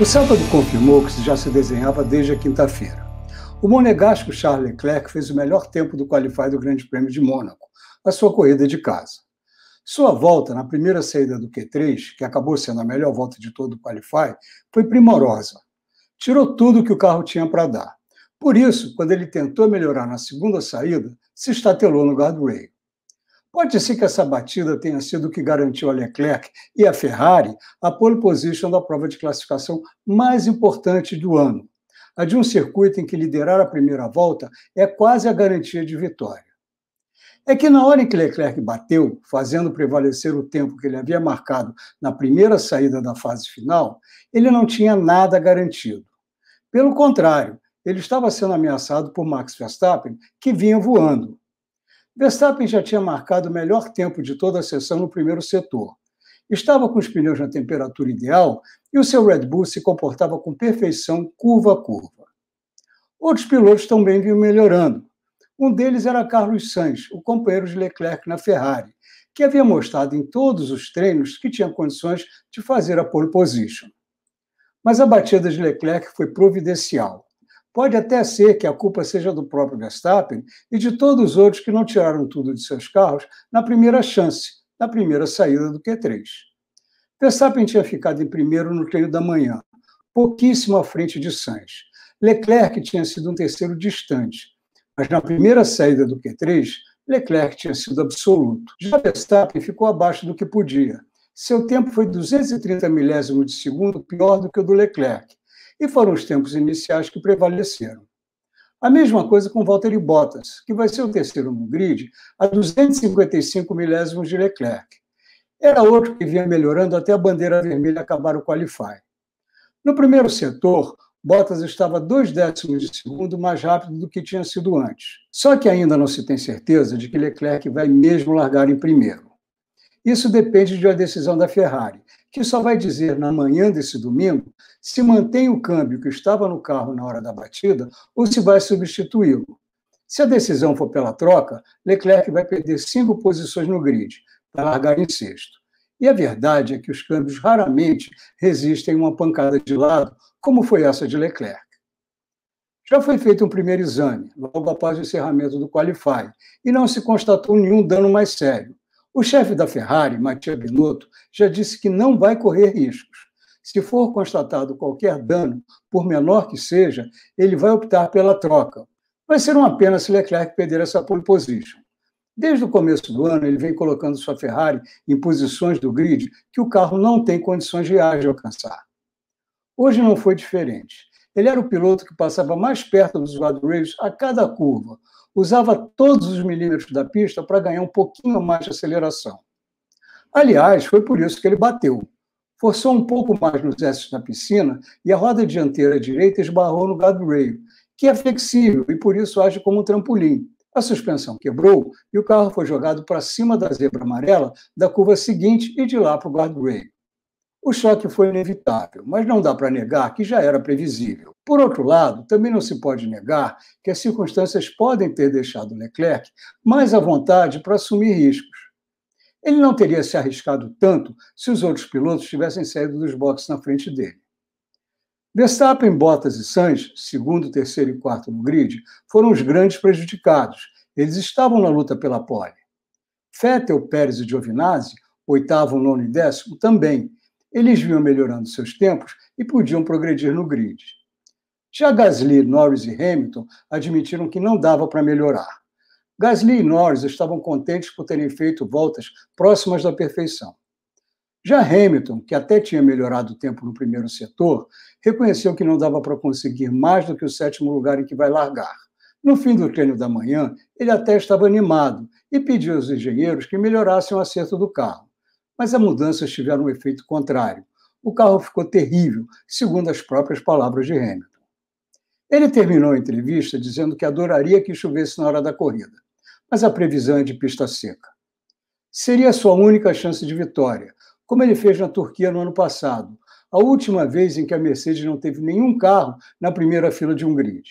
O sábado confirmou que já se desenhava desde a quinta-feira. O monegasco Charles Leclerc fez o melhor tempo do qualify do Grande Prêmio de Mônaco, a sua corrida de casa. Sua volta na primeira saída do Q3, que acabou sendo a melhor volta de todo o qualify, foi primorosa. Tirou tudo que o carro tinha para dar. Por isso, quando ele tentou melhorar na segunda saída, se estatelou no guardrail pode ser que essa batida tenha sido o que garantiu a Leclerc e a Ferrari a pole position da prova de classificação mais importante do ano, a de um circuito em que liderar a primeira volta é quase a garantia de vitória. É que na hora em que Leclerc bateu, fazendo prevalecer o tempo que ele havia marcado na primeira saída da fase final, ele não tinha nada garantido. Pelo contrário, ele estava sendo ameaçado por Max Verstappen, que vinha voando Verstappen já tinha marcado o melhor tempo de toda a sessão no primeiro setor. Estava com os pneus na temperatura ideal e o seu Red Bull se comportava com perfeição curva a curva. Outros pilotos também vinham melhorando. Um deles era Carlos Sainz, o companheiro de Leclerc na Ferrari, que havia mostrado em todos os treinos que tinha condições de fazer a pole position. Mas a batida de Leclerc foi providencial. Pode até ser que a culpa seja do próprio Verstappen e de todos os outros que não tiraram tudo de seus carros na primeira chance, na primeira saída do Q3. Verstappen tinha ficado em primeiro no treino da manhã, pouquíssimo à frente de Sainz. Leclerc tinha sido um terceiro distante, mas na primeira saída do Q3, Leclerc tinha sido absoluto. Já Verstappen ficou abaixo do que podia. Seu tempo foi 230 milésimos de segundo pior do que o do Leclerc, e foram os tempos iniciais que prevaleceram. A mesma coisa com Valtteri Bottas, que vai ser o terceiro no grid, a 255 milésimos de Leclerc. Era outro que vinha melhorando até a bandeira vermelha acabar o qualify. No primeiro setor, Bottas estava dois décimos de segundo mais rápido do que tinha sido antes. Só que ainda não se tem certeza de que Leclerc vai mesmo largar em primeiro. Isso depende de uma decisão da Ferrari, que só vai dizer na manhã desse domingo se mantém o câmbio que estava no carro na hora da batida ou se vai substituí-lo. Se a decisão for pela troca, Leclerc vai perder cinco posições no grid, para largar em sexto. E a verdade é que os câmbios raramente resistem a uma pancada de lado, como foi essa de Leclerc. Já foi feito um primeiro exame, logo após o encerramento do Qualify, e não se constatou nenhum dano mais sério. O chefe da Ferrari, Mattia Binotto, já disse que não vai correr riscos. Se for constatado qualquer dano, por menor que seja, ele vai optar pela troca. Vai ser uma pena se Leclerc perder essa pole position. Desde o começo do ano, ele vem colocando sua Ferrari em posições do grid que o carro não tem condições reais de alcançar. Hoje não foi diferente. Ele era o piloto que passava mais perto dos guardrails a cada curva. Usava todos os milímetros da pista para ganhar um pouquinho mais de aceleração. Aliás, foi por isso que ele bateu. Forçou um pouco mais nos S na piscina e a roda dianteira direita esbarrou no guardrail, que é flexível e por isso age como um trampolim. A suspensão quebrou e o carro foi jogado para cima da zebra amarela da curva seguinte e de lá para o guardrail. O choque foi inevitável, mas não dá para negar que já era previsível. Por outro lado, também não se pode negar que as circunstâncias podem ter deixado Leclerc mais à vontade para assumir riscos. Ele não teria se arriscado tanto se os outros pilotos tivessem saído dos boxes na frente dele. Verstappen, Bottas e Sainz, segundo, terceiro e quarto no grid, foram os grandes prejudicados. Eles estavam na luta pela pole. Vettel, Pérez e Giovinazzi, oitavo, nono e décimo, também, eles vinham melhorando seus tempos e podiam progredir no grid. Já Gasly, Norris e Hamilton admitiram que não dava para melhorar. Gasly e Norris estavam contentes por terem feito voltas próximas da perfeição. Já Hamilton, que até tinha melhorado o tempo no primeiro setor, reconheceu que não dava para conseguir mais do que o sétimo lugar em que vai largar. No fim do treino da manhã, ele até estava animado e pediu aos engenheiros que melhorassem o acerto do carro mas as mudanças tiveram um efeito contrário. O carro ficou terrível, segundo as próprias palavras de Hamilton. Ele terminou a entrevista dizendo que adoraria que chovesse na hora da corrida, mas a previsão é de pista seca. Seria sua única chance de vitória, como ele fez na Turquia no ano passado, a última vez em que a Mercedes não teve nenhum carro na primeira fila de um grid.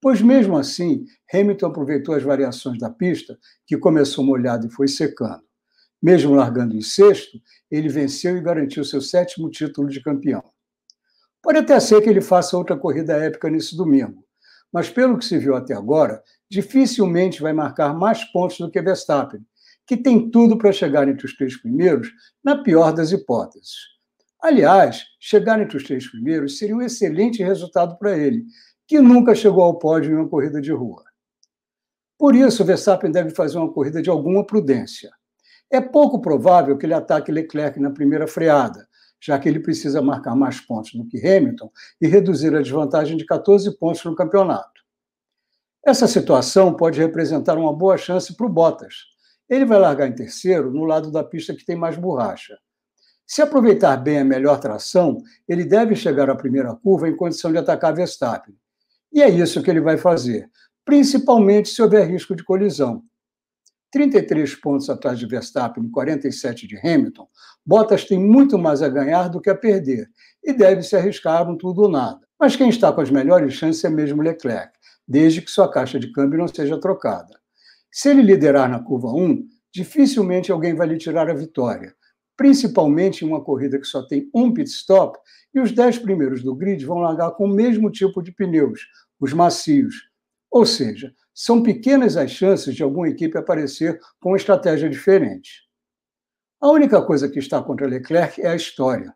Pois mesmo assim, Hamilton aproveitou as variações da pista, que começou molhada e foi secando. Mesmo largando em sexto, ele venceu e garantiu seu sétimo título de campeão. Pode até ser que ele faça outra corrida épica nesse domingo, mas pelo que se viu até agora, dificilmente vai marcar mais pontos do que Verstappen, que tem tudo para chegar entre os três primeiros, na pior das hipóteses. Aliás, chegar entre os três primeiros seria um excelente resultado para ele, que nunca chegou ao pódio em uma corrida de rua. Por isso, Verstappen deve fazer uma corrida de alguma prudência. É pouco provável que ele ataque Leclerc na primeira freada, já que ele precisa marcar mais pontos do que Hamilton e reduzir a desvantagem de 14 pontos no campeonato. Essa situação pode representar uma boa chance para o Bottas. Ele vai largar em terceiro no lado da pista que tem mais borracha. Se aproveitar bem a melhor tração, ele deve chegar à primeira curva em condição de atacar Verstappen. E é isso que ele vai fazer, principalmente se houver risco de colisão. 33 pontos atrás de Verstappen e 47 de Hamilton, Bottas tem muito mais a ganhar do que a perder e deve se arriscar um tudo ou nada. Mas quem está com as melhores chances é mesmo Leclerc, desde que sua caixa de câmbio não seja trocada. Se ele liderar na curva 1, dificilmente alguém vai lhe tirar a vitória, principalmente em uma corrida que só tem um pit stop e os 10 primeiros do grid vão largar com o mesmo tipo de pneus, os macios, ou seja, são pequenas as chances de alguma equipe aparecer com uma estratégia diferente. A única coisa que está contra Leclerc é a história.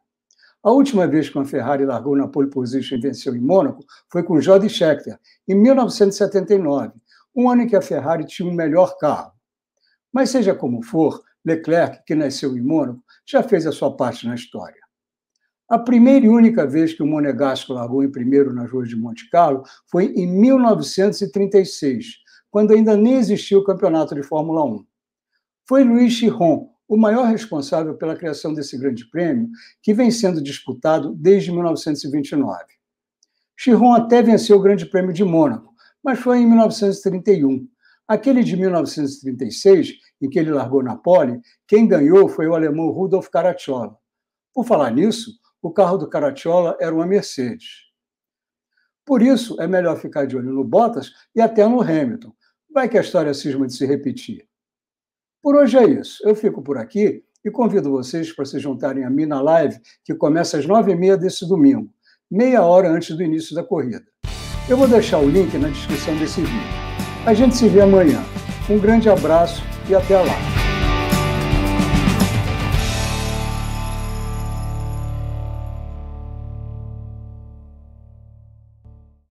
A última vez que uma Ferrari largou na pole position e venceu em Mônaco foi com Jody Scheckter, em 1979, um ano em que a Ferrari tinha o um melhor carro. Mas seja como for, Leclerc, que nasceu em Mônaco, já fez a sua parte na história. A primeira e única vez que o Monegasco largou em primeiro nas ruas de Monte Carlo foi em 1936, quando ainda nem existia o campeonato de Fórmula 1. Foi Luiz Chiron, o maior responsável pela criação desse grande prêmio, que vem sendo disputado desde 1929. Chiron até venceu o Grande Prêmio de Mônaco, mas foi em 1931. Aquele de 1936, em que ele largou na pole, quem ganhou foi o alemão Rudolf Caracciola. Por falar nisso, o carro do Caracciola era uma Mercedes. Por isso, é melhor ficar de olho no Bottas e até no Hamilton. Vai que a história cisma de se repetir. Por hoje é isso. Eu fico por aqui e convido vocês para se juntarem a mim na live, que começa às nove e meia desse domingo, meia hora antes do início da corrida. Eu vou deixar o link na descrição desse vídeo. A gente se vê amanhã. Um grande abraço e até lá!